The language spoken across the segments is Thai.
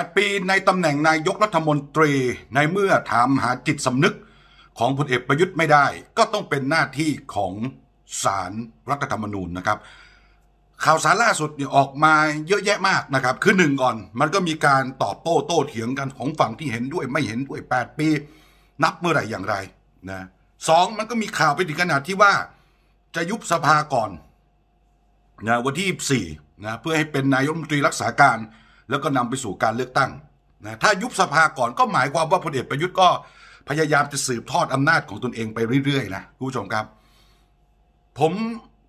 8 ปีในตำแหน่ง นายกรัฐมนตรีในเมื่อถามหาจิตสำนึกของพลเอกประยุทธ์ไม่ได้ ก็ต้องเป็นหน้าที่ของศาลรรัฐธรรมนูญนะครับ ข่าวสารล่าสุดเนี่ยออกมาเยอะแยะมากนะครับ คือหนึ่งก่อนมันก็มีการตอบโต้โต้เถียงกันของฝั่งที่เห็นด้วยไม่เห็นด้วย 8 ปีนับเมื่อไหร่อย่างไรนะสองมันก็มีข่าวไปถึงขนาดที่ว่าจะยุบสภาก่อนนะวันที่24นะเพื่อให้เป็นนายกรัฐมนตรีรักษาการแล้วก็นำไปสู่การเลือกตั้งนะถ้ายุบสภาก่อนก็หมายความว่าพลเอกประยุทธ์ก็พยายามจะสืบทอดอำนาจของตนเองไปเรื่อยๆนะผู้ชมครับ ผม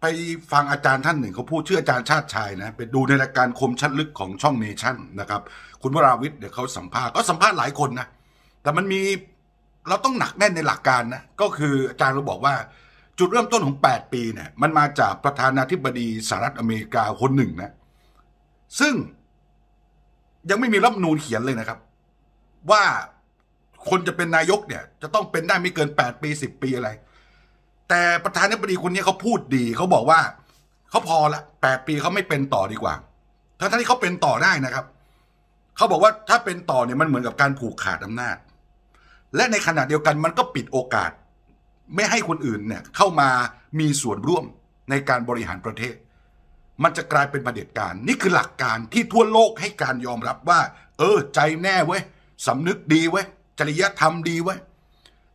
ไปฟังอาจารย์ท่านหนึ่งเขาพูดชื่ออาจารย์ชาติชายนะไปดูในรายการคมชัดลึกของช่องเนชั่นนะครับ คุณวราวิทย์เดี๋ยวเขาสัมภาษณ์ ก็สัมภาษณ์หลายคนนะ แต่มันมีเราต้องหนักแน่นในหลักการนะ ก็คืออาจารย์เราบอกว่าจุดเริ่มต้นของ 8 ปีเนี่ยมันมาจากประธานาธิบดีสหรัฐอเมริกาคนหนึ่งนะซึ่งยังไม่มีรัฐนูนเขียนเลยนะครับ ว่าคนจะเป็นนายกเนี่ย จะต้องเป็นได้ไม่เกินแปดปีสิบปีอะไร แต่ประธานาธิบดีคนนี้เขาพูดดี เขาบอกว่าเขาพอละแปดปีเขาไม่เป็นต่อดีกว่าทั้งที่เขาเป็นต่อได้นะครับเขาบอกว่าถ้าเป็นต่อเนี่ยมันเหมือนกับการผูกขาดอานาจ และในขณะเดียวกันมันก็ปิดโอกาส ไม่ให้คนอื่นเนี่ยเข้ามามีส่วนร่วมในการบริหารประเทศมันจะกลายเป็นประเด็จการ นี่คือหลักการที่ทั่วโลกให้การยอมรับว่า เออ ใจแน่เว้ยสำนึกดีเว้ยจริยธรรมดีเว้ย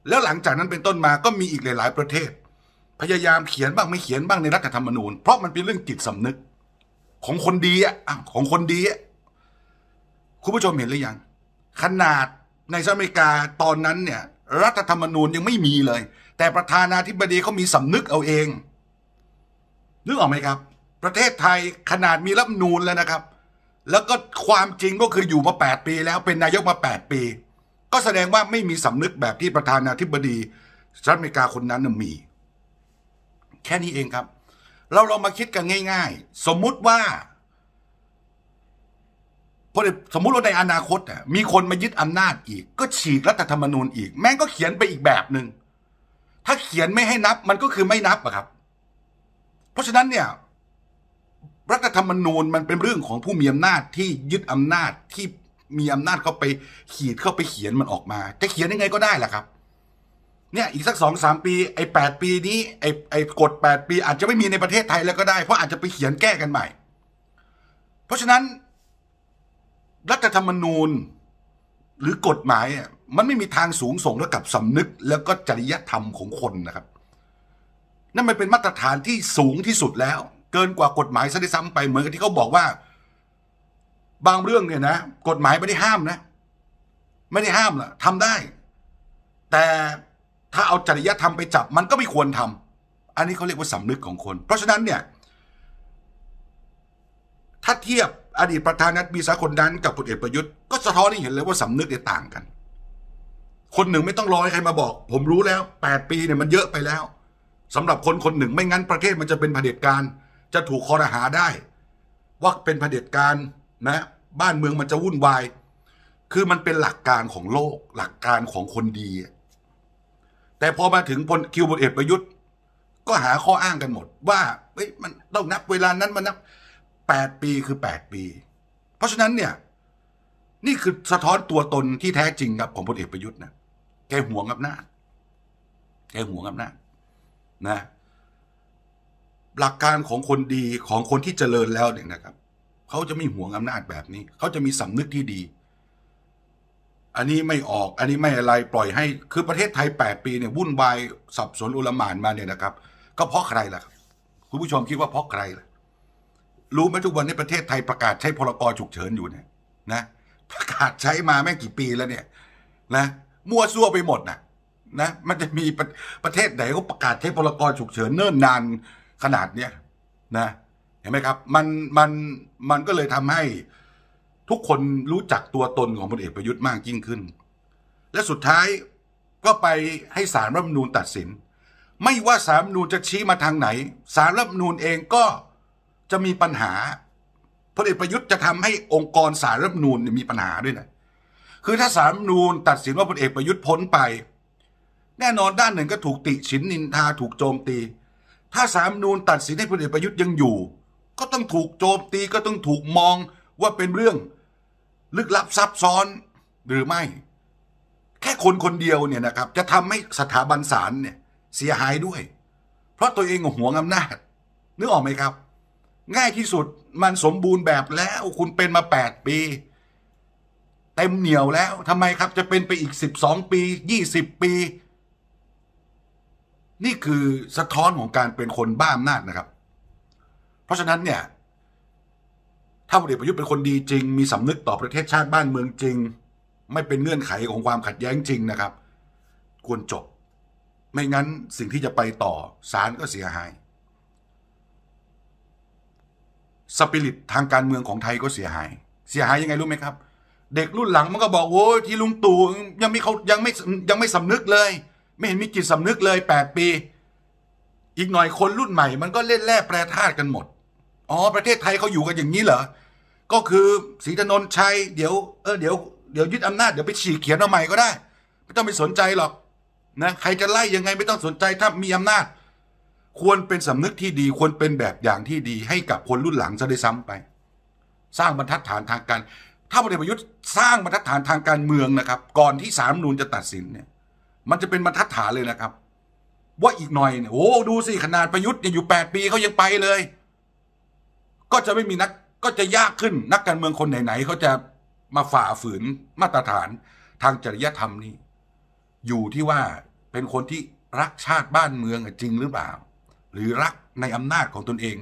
แล้วหลังจากนั้นเป็นต้นมาก็มีอีกหลาย ๆ ประเทศ พยายามเขียนบ้างไม่เขียนบ้างในรัฐธรรมนูญเพราะมันเป็นเรื่องจิตสำนึก ของคนดีอ่ะของคนดีอ่ะคุณผู้ชมเห็นหรือยัง ขนาดในสหรัฐอเมริกาตอนนั้นเนี่ย รัฐธรรมนูญยังไม่มีเลย แต่ประธานาธิบดีเขามีสำนึกเอาเองนึกออกไหมครับประเทศไทยขนาดมีรัฐนูนแล้วนะครับ แล้วก็ความจริงก็คืออยู่มา 8 ปีแล้ว เป็นนายกมา 8 ปี ก็แสดงว่าไม่มีสำนึกแบบที่ประธานาธิบดีสหรัฐอเมริกาคนนั้นมี แค่นี้เองครับ เราลองมาคิดกันง่าย ๆ สมมุติว่าพอสมมุติว่าในอนาคตมีคนมายึดอำนาจอีก ก็ฉีกรัฐธรรมนูญอีก แม่งก็เขียนไปอีกแบบหนึง่ง ถ้าเขียนไม่ให้นับมันก็คือไม่นับอะครับ เพราะฉะนั้นเนี่ยรัฐธรรมนูญมันเป็นเรื่องของผู้มีอำนาจที่ยึดอำนาจที่มีอำนาจเข้าไปขีดเข้าไปเขียนมันออกมาจะเขียนยังไงก็ได้แหละครับ เนี่ยอีกสักสองสามปี ไอ้แปดปีนี้ไอ้ไอ้กฎแปดปีอาจจะไม่มีในประเทศไทยแล้วก็ได้เพราะอาจจะไปเขียนแก้กันใหม่ เพราะฉะนั้น รัฐธรรมนูญหรือกฎหมายมันไม่มีทางสูงส่งเท่ากับสำนึกแล้วก็จริยธรรมของคนนะครับ นั่นมันเป็นมาตรฐานที่สูงที่สุดแล้วเกินกว่ากฎหมายซะด้วยซ้ำไปเหมือนกับที่เขาบอกว่า บางเรื่องเนี่ยนะ กฎหมายไม่ได้ห้ามนะ ไม่ได้ห้ามล่ะทำได้ แต่ถ้าเอาจริยธรรมไปจับ มันก็ไม่ควรทำ อันนี้เขาเรียกว่าสำนึกของคน เพราะฉะนั้นเนี่ย ถ้าเทียบอดีตประธานาธิบดีสาคนนั้นกับพลเอกประยุทธ์ ก็สะท้อนให้เห็นเลยว่า สำนึกเนี่ยต่างกัน คนหนึ่งไม่ต้องรอให้ใครมาบอก ผมรู้แล้ว8ปีเนี่ยมันเยอะไปแล้ว สำหรับคนคนหนึ่ง ไม่งั้นประเทศมันจะเป็นเผด็จการจะถูกคอรหาได้ ว่าเป็นเผด็จการนะ บ้านเมืองมันจะวุ่นวายคือมันเป็นหลักการของโลกหลักการของคนดีแต่พอมาถึงพลคิวบนเอกประยุทธ์ ก็หาข้ออ้างกันหมด ว่าเฮ้ยมันต้องนับเวลานั้นมันนับแปดปีคือแปดปี เพราะฉะนั้นเนี่ย นี่คือสะท้อนตัวตนที่แท้จริงครับของพลเอกประยุทธ์นะแกห่วงอำนาจแกห่วงอำนาจนะหลักการของคนดีของคนที่เจริญแล้วเนี่ยนะครับเขาจะไม่หวงอำนาจแบบนี้ เขาจะมีสำนึกที่ดี อันนี้ไม่ออกอันนี้ไม่อะไรปล่อยให้ คือประเทศไทย8ปีเนี่ยวุ่นวาย สับสนอุลมานมาเนี่ยนะครับ ก็เพราะใครล่ะครับคุณผู้ชมคิดว่าเพราะใครล่ะรู้ไหมทุกวันนี้ประเทศไทยประกาศใช้พลกรฉุกเฉินอยู่เนี่ยนะประกาศใช้มาแม่งกี่ปีแล้วเนี่ย นะมั่วซั่วไปหมดนะนะ มันจะมีประประเทศไหนก็ประกาศใช้พลกรฉุกเฉินเนิ่นนานขนาดเนี้ยนะ เห็นไหมครับ มันมันมันก็เลยทำให้ทุกคนรู้จักตัวตนของพลเอกประยุทธ์มากยิ่งขึ้น และสุดท้ายก็ไปให้สารรัฐมนูญตัดสิน ไม่ว่าสารรัฐมนูญจะชี้มาทางไหนสารรัฐมนูญเองก็จะมีปัญหาพลเอกประยุทธ์จะทำให้องค์กรสารรัฐมนูญมีปัญหาด้วยนะคือถ้าสารรัฐมนูญตัดสินว่าพลเอกประยุทธ์พ้นไป แน่นอนด้านหนึ่งก็ถูกติฉินนินทาถูกโจมตีถ้าสามนูนตัดสินให้พลเอกประยุทธ์ยังอยู่ ก็ต้องถูกโจมตีก็ต้องถูกมองว่าเป็นเรื่อง ลึกลับซับซ้อนหรือไม่ แค่คนคนเดียวเนี่ยนะครับ จะทำให้สถาบันศาลเนี่ย เสียหายด้วย เพราะตัวเองหวงอำนาจนึกออกไหมครับ ง่ายที่สุดมันสมบูรณ์แบบแล้วคุณเป็นมา 8 ปี เต็มเหนียวแล้วทำไมครับ จะเป็นไปอีก12ปี20ปีนี่คือสะท้อนของการเป็นคนบ้าอำนาจนะครับ เพราะฉะนั้นเนี่ย ถ้าพลเอกประยุทธ์เป็นคนดีจริงมีสำนึกต่อประเทศชาติบ้านเมืองจริง ไม่เป็นเงื่อนไขของความขัดแย้งจริงนะครับ ควรจบ ไม่งั้นสิ่งที่จะไปต่อศาลก็เสียหาย สปิริตทางการเมืองของไทยก็เสียหาย เสียหายยังไงรู้ไหมครับ เด็กรุ่นหลัง มันก็บอกโอ้ที่ลุงตู่ยังไม่เขายังไม่ยังไม่สำนึกเลยไม่เห็นมีจิตสำนึกเลย8ปี อีกหน่อยคนรุ่นใหม่มันก็เล่นแร่แปรธาตุกันหมด อ๋อประเทศไทยเขาอยู่กันอย่างนี้เหรอ ก็คือศรีธนนชัยเดี๋ยวเออเดี๋ยวเดี๋ยวยึดอำนาจเดี๋ยวไปฉีกเขียนเอาใหม่ก็ได้ ไม่ต้องไปสนใจหรอกนะใครจะไล่ยังไงไม่ต้องสนใจถ้ามีอำนาจ ควรเป็นสำนึกที่ดีควรเป็นแบบอย่างที่ดี ให้กับคนรุ่นหลังจะได้ซ้ำไป สร้างบรรทัดฐานทางการถ้าพลเอกประยุทธ์สร้างบรรทัดฐานทางการเมืองนะครับ ก่อนที่สามนูนจะตัดสินเนี่ยมันจะเป็นบรรทัดฐานเลยนะครับ ว่าอีกหน่อยเนี่ยโอ้ดูสิ ขนาดประยุทธ์เนี่ยอยู่ดปีเขายังไปเลย ก็จะไม่มีนัก ก็จะยากขึ้น นักการเมืองคนไหนๆเขาจะมาฝ่าฝืนมาตรฐานทางจริยธรรมนี่อยู่ที่ว่าเป็นคนที่รักชาติบ้านเมืองจริงหรือเปล่า หรือรักในอำนาจของตนเอง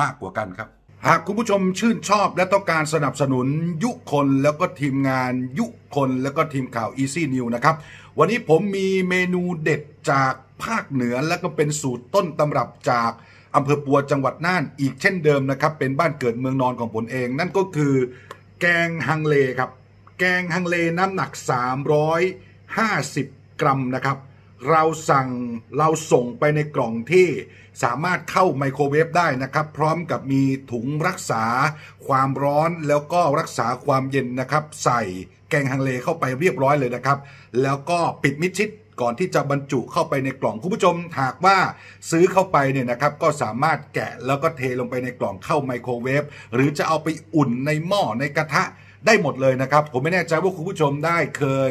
มากกว่ากันครับหากคุณผู้ชมชื่นชอบและต้องการสนับสนุนยุคน แล้วก็ทีมงานยุคน แล้วก็ทีมข่าว Easy New นะครับวันนี้ผมมีเมนูเด็ดจากภาคเหนือ และก็เป็นสูตรต้นตำรับจากอำเภอปัวจังหวัดน่าน อีกเช่นเดิมนะครับ เป็นบ้านเกิดเมืองนอนของผมเอง นั่นก็คือแกงฮังเลครับ แกงฮังเลน้ำหนัก 350 กรัมนะครับเราสั่งเราส่งไปในกล่องที่สามารถเข้าไมโครเวฟได้นะครับ พร้อมกับมีถุงรักษา ความร้อนแล้วก็รักษาความเย็นนะครับ ใส่แกงฮังเลเข้าไปเรียบร้อยเลยนะครับ แล้วก็ปิดมิดชิด ก่อนที่จะบรรจุเข้าไปในกล่องคุณผู้ชมหากว่าซื้อเข้าไปเนี่ยนะครับ ก็สามารถแกะแล้วก็เทลงไปในกล่องเข้าไมโครเวฟหรือจะเอาไปอุ่นในหม้อในกระทะ ได้หมดเลยนะครับผมไม่แน่ใจว่าคุณผู้ชมได้เคย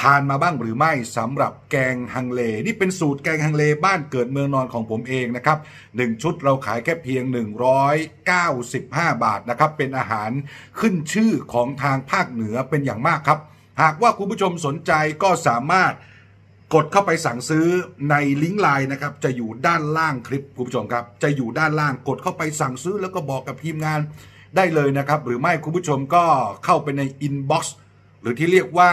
ทานมาบ้างหรือไม่สำหรับแกงฮังเลนี่เป็นสูตรแกงฮังเล บ้านเกิดเมืองนอนของผมเองนะครับ 1 ชุดเราขายแค่เพียง 195 บาทนะครับ เป็นอาหารขึ้นชื่อของทางภาคเหนือเป็นอย่างมากครับ หากว่าคุณผู้ชมสนใจก็สามารถกดเข้าไปสั่งซื้อในลิงก์ไลน์นะครับ จะอยู่ด้านล่างคลิปคุณผู้ชมครับ จะอยู่ด้านล่างกดเข้าไปสั่งซื้อ แล้วก็บอกกับทีมงานได้เลยนะครับ หรือไม่คุณผู้ชมก็เข้าไปในอินบ็อกซ์หรือที่เรียกว่า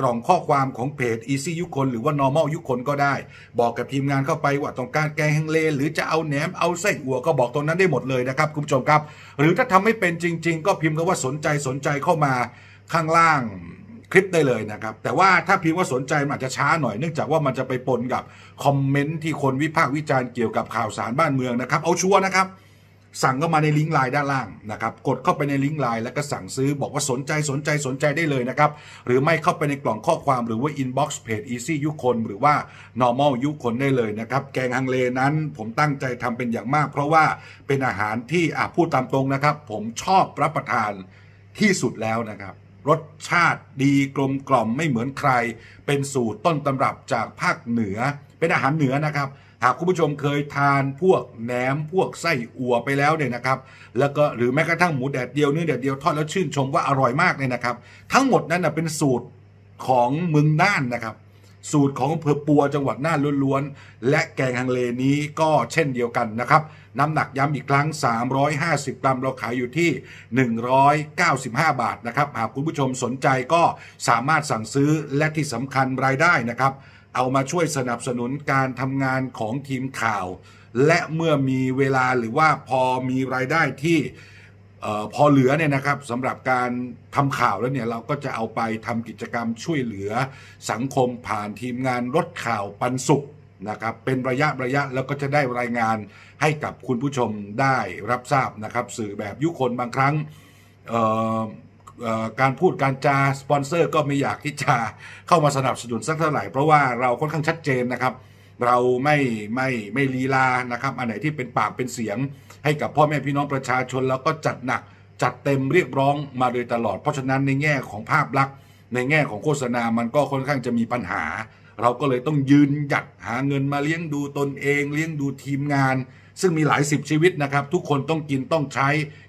กล่องข้อความของเพจ Easy ยุคนหรือว่า Normal ยุคนก็ได้ บอกกับทีมงานเข้าไปว่าต้องการแกงแห้งเลหรือจะเอาแหนมเอาไส้อัวก็บอกตรงนั้นได้หมดเลยนะครับ คุณผู้ชมครับ หรือถ้าทำไม่เป็นจริงๆ ก็พิมพ์คำว่าสนใจสนใจเข้ามาข้างล่างคลิปได้เลยนะครับ แต่ว่าถ้าพิมพ์ว่าสนใจมันอาจจะช้าหน่อยเนื่องจากว่ามันจะไปปนกับคอมเมนต์ที่คนวิพากษ์วิจารณ์เกี่ยวกับข่าวสารบ้านเมืองนะครับเอาชัวร์นะครับสั่งเข้ามาในลิงก์ไลน์ด้านล่างนะครับ กดเข้าไปในลิงก์ไลน์แล้วก็สั่งซื้อบอกว่าสนใจสนใจสนใจได้เลยนะครับหรือไม่เข้าไปในกล่องข้อความหรือว่าอิน็อกซ์เพจอ easy ยุคนหรือว่า normal ยุคนได้เลยนะครับแกงฮังเลนั้น ผมตั้งใจทำเป็นอย่างมาก เพราะว่าเป็นอาหารที่อพูดตามตรงนะครับ ผมชอบรับประทานที่สุดแล้วนะครับ รสชาติดีกลมกล่อมไม่เหมือนใคร เป็นสูตรต้นตำรับจากภาคเหนือ เป็นอาหารเหนือนะครับหากคุณผู้ชมเคยทานพวกแหนม พวกไส้อั่วไปแล้วเนี่ยนะครับ แล้วก็หรือแม้กระทั่งหมูแดดเดียวเนื้อแดดเดียวทอดแล้วชื่นชมว่าอร่อยมากเนี่ยนะครับ ทั้งหมดนั้นเป็นสูตรของเมืองน่านนะครับ สูตรของอำเภอปัวจังหวัดน่านล้วน ๆ และแกงฮังเลนี้ก็เช่นเดียวกันนะครับ น้ำหนักย้ำอีกครั้ง 350 กรัมเราขายอยู่ที่ 195 บาทนะครับ หากคุณผู้ชมสนใจก็สามารถสั่งซื้อและที่สำคัญรายได้นะครับเอามาช่วยสนับสนุนการทำงานของทีมข่าว และเมื่อมีเวลาหรือว่าพอมีรายได้ที่พอเหลือเนี่ยนะครับสำหรับการทำข่าวแล้วเนี่ย เราก็จะเอาไปทำกิจกรรมช่วยเหลือสังคมผ่านทีมงานรถข่าวปันสุขนะครับเป็นระยะระยะแล้วก็จะได้รายงานให้กับคุณผู้ชมได้รับทราบนะครับสื่อแบบยุคนบางครั้งการพูดการจาสปอนเซอร์ก็ไม่อยากที่จะเข้ามาสนับสนุนสักเท่าไหร่เพราะว่าเราค่อนข้างชัดเจนนะครับ เราไม่ไม่ไม่ลีลานะครับ อันไหนที่เป็นปากเป็นเสียงให้กับพ่อแม่พี่น้องประชาชนแล้วก็จัดหนักจัดเต็มเรียกร้องมาโดยตลอดเพราะฉะนั้นในแง่ของภาพลักษณ์ในแง่ของโฆษณามันก็ค่อนข้างจะมีปัญหา เราก็เลยต้องยืนหยัดหาเงินมาเลี้ยงดูตนเองเลี้ยงดูทีมงานซึ่งมีหลายสิบชีวิตนะครับ ทุกคนต้องกินต้องใช้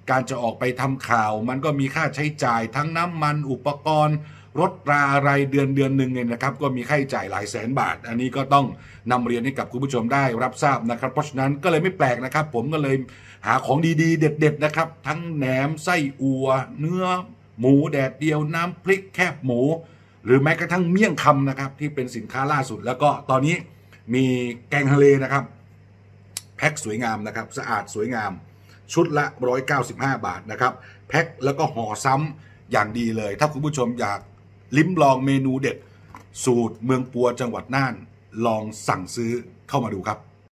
การจะออกไปทำข่าว มันก็มีค่าใช้จ่าย ทั้งน้ำมันอุปกรณ์รถราอะไรเดือนเดือนหนึ่งเนี่ยนะครับ ก็มีค่าใช้จ่ายหลายแสนบาท อันนี้ก็ต้องนำเรียนให้กับคุณผู้ชมได้รับทราบนะครับ เพราะฉะนั้นก็เลยไม่แปลกนะครับ ผมก็เลยหาของดีๆเด็ดๆนะครับ ทั้งแหนม ไส้อัว เนื้อหมูแดดเดียว น้ำพริกแคบหมู หรือแม้กระทั่งเมี่ยงคำนะครับ ที่เป็นสินค้าล่าสุด แล้วก็ตอนนี้มีแกงทะเลนะครับแพ็คสวยงามนะครับ สะอาดสวยงาม ชุดละ 195 บาทนะครับ แพ็คแล้วก็ห่อซ้ำอย่างดีเลยถ้าคุณผู้ชมอยากลิ้มลองเมนูเด็ด สูตรเมืองปัวจังหวัดน่าน ลองสั่งซื้อเข้ามาดูครับ